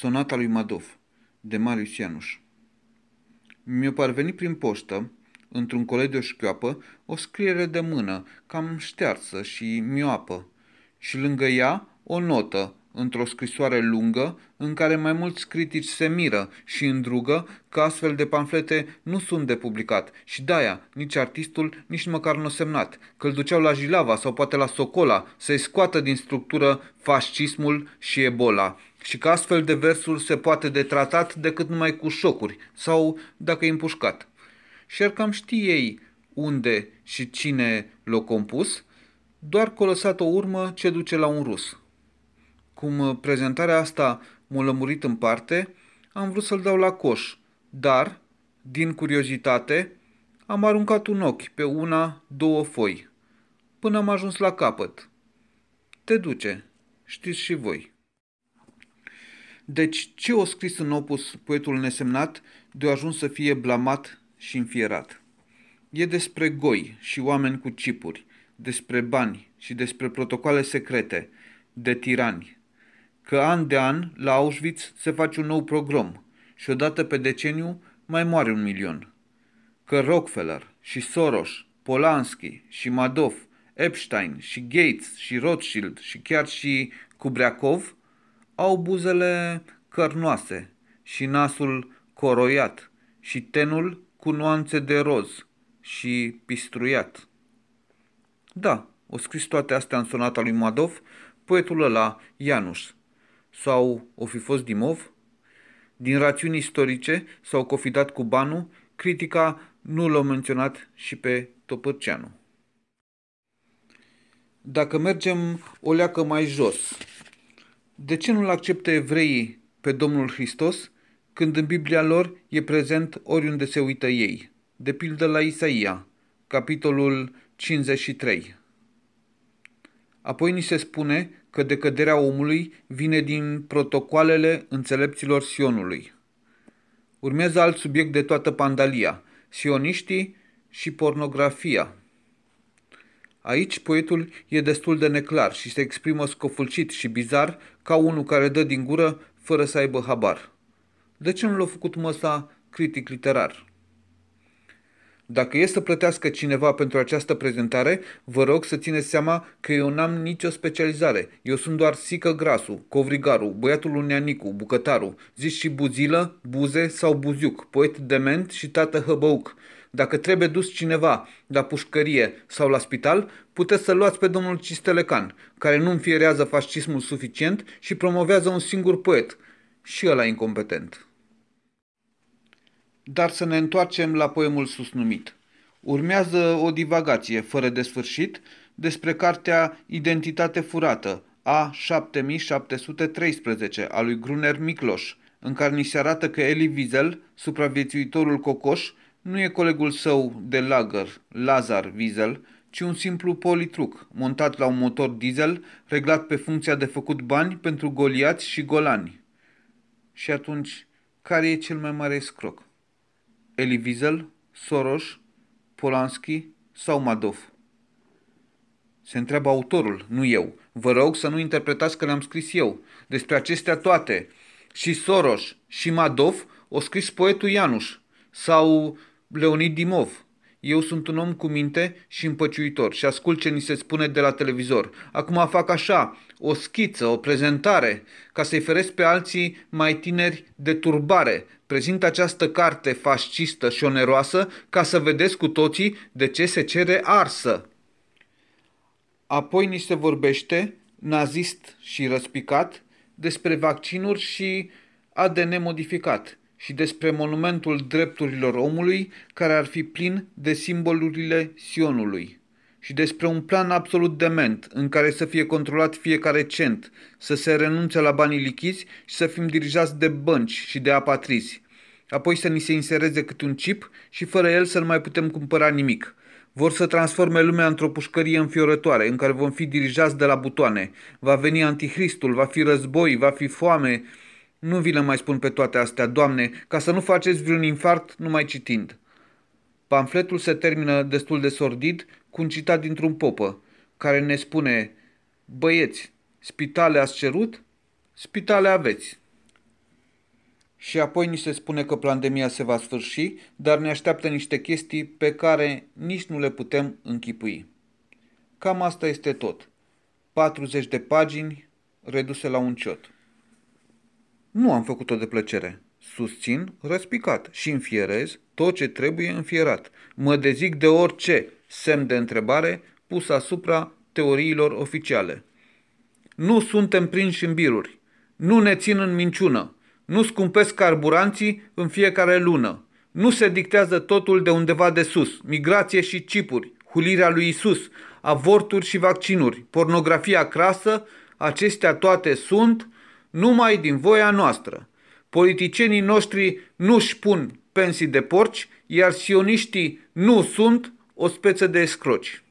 Sonata lui Madov de Marius Ianuș Mi-o parveni prin poștă, într-un coleg de o șchioapă, o scriere de mână, cam ștearsă și mioapă, și lângă ea o notă, într-o scrisoare lungă, în care mai mulți critici se miră și îndrugă că astfel de panflete nu sunt de publicat și daia nici artistul, nici măcar nu semnat, că îl duceau la Jilava sau poate la Socola să-i scoată din structură fascismul și Ebola, și că astfel de versul se poate de tratat decât numai cu șocuri sau dacă e împușcat. Și ar cam ști ei unde și cine l-a compus, doar că lăsat o urmă ce duce la un rus. Cum prezentarea asta m-a lămurit în parte, am vrut să-l dau la coș, dar, din curiozitate, am aruncat un ochi pe una, două foi, până am ajuns la capăt. Te duce, știți și voi. Deci ce o scris în opus poetul nesemnat de ajuns să fie blamat și înfierat? E despre goi și oameni cu cipuri, despre bani și despre protocoale secrete, de tirani. Că an de an, la Auschwitz, se face un nou program și odată pe deceniu mai moare un milion. Că Rockefeller și Soros, Polanski și Madoff, Epstein și Gates și Rothschild și chiar și Kubriakov – au buzele cărnoase și nasul coroiat și tenul cu nuanțe de roz și pistruiat. Da, o scris toate astea în sonata lui Madov, poetul ăla, Ianus. Sau o fi fost Dimov? Din rațiuni istorice s-au cofidat cu Banu, critica nu l-au menționat și pe Topârceanu. Dacă mergem o leacă mai jos, de ce nu-L acceptă evreii pe Domnul Hristos când în Biblia lor e prezent oriunde se uită ei? De pildă la Isaia, capitolul 53. Apoi ni se spune că decăderea omului vine din protocoalele înțelepților Sionului. Urmează alt subiect de toată pandalia, sioniștii și pornografia. Aici poetul e destul de neclar și se exprimă scofâlcit și bizar ca unul care dă din gură fără să aibă habar. De ce nu l-a făcut măsa critic literar? Dacă e să plătească cineva pentru această prezentare, vă rog să țineți seama că eu n-am nicio specializare. Eu sunt doar Sică Grasu, Covrigaru, Băiatul Uneanicu, Bucătaru, zis și Buzilă, Buze sau Buziuc, poet dement și tată hăbăuc. Dacă trebuie dus cineva la pușcărie sau la spital, puteți să luați pe domnul Cistelecan, care nu înfierează fascismul suficient și promovează un singur poet, și ăla incompetent. Dar să ne întoarcem la poemul susnumit. Urmează o divagație fără de sfârșit despre cartea Identitate furată, a 7713 a lui Gruner Micloș, în care ni se arată că Eli Wiesel, supraviețuitorul Cocoș, nu e colegul său de lagăr, Lazar Wiesel, ci un simplu politruc, montat la un motor diesel, reglat pe funcția de făcut bani pentru goliați și golani. Și atunci, care e cel mai mare scroc? Eli Wiesel, Soros, Polanski sau Madov? Se întreabă autorul, nu eu. Vă rog să nu interpretați că le-am scris eu. Despre acestea toate, și Soros, și Madov, o scris poetul Ianuș. Sau Leonid Dimov. Eu sunt un om cu minte și împăciuitor și ascult ce ni se spune de la televizor. Acum fac așa, o schiță, o prezentare, ca să-i feresc pe alții mai tineri de turbare. Prezint această carte fascistă și oneroasă ca să vedeți cu toții de ce se cere arsă. Apoi ni se vorbește, nazist și răspicat, despre vaccinuri și ADN modificat – și despre monumentul drepturilor omului care ar fi plin de simbolurile Sionului și despre un plan absolut dement în care să fie controlat fiecare cent, să se renunțe la banii lichizi și să fim dirijați de bănci și de apatrizi. Apoi să ni se insereze cât un chip și fără el să nu mai putem cumpăra nimic. Vor să transforme lumea într-o pușcărie înfiorătoare, în care vom fi dirijați de la butoane. Va veni antihristul, va fi război, va fi foame, nu vi le mai spun pe toate astea, Doamne, ca să nu faceți vreun infarct numai citind. Pamfletul se termină destul de sordid cu un citat dintr-un popă, care ne spune Băieți, spitale ați cerut? Spitale aveți. Și apoi ni se spune că pandemia se va sfârși, dar ne așteaptă niște chestii pe care nici nu le putem închipui. Cam asta este tot. 40 de pagini reduse la un ciot. Nu am făcut-o de plăcere. Susțin răspicat și înfierez tot ce trebuie înfierat. Mă dezic de orice semn de întrebare pus asupra teoriilor oficiale. Nu suntem prinși în biruri. Nu ne țin în minciună. Nu scumpesc carburanții în fiecare lună. Nu se dictează totul de undeva de sus. Migrație și cipuri, hulirea lui Isus, avorturi și vaccinuri, pornografia crasă, acestea toate sunt numai din voia noastră. Politicienii noștri nu își pun pensii de porci, iar sioniștii nu sunt o speță de escroci.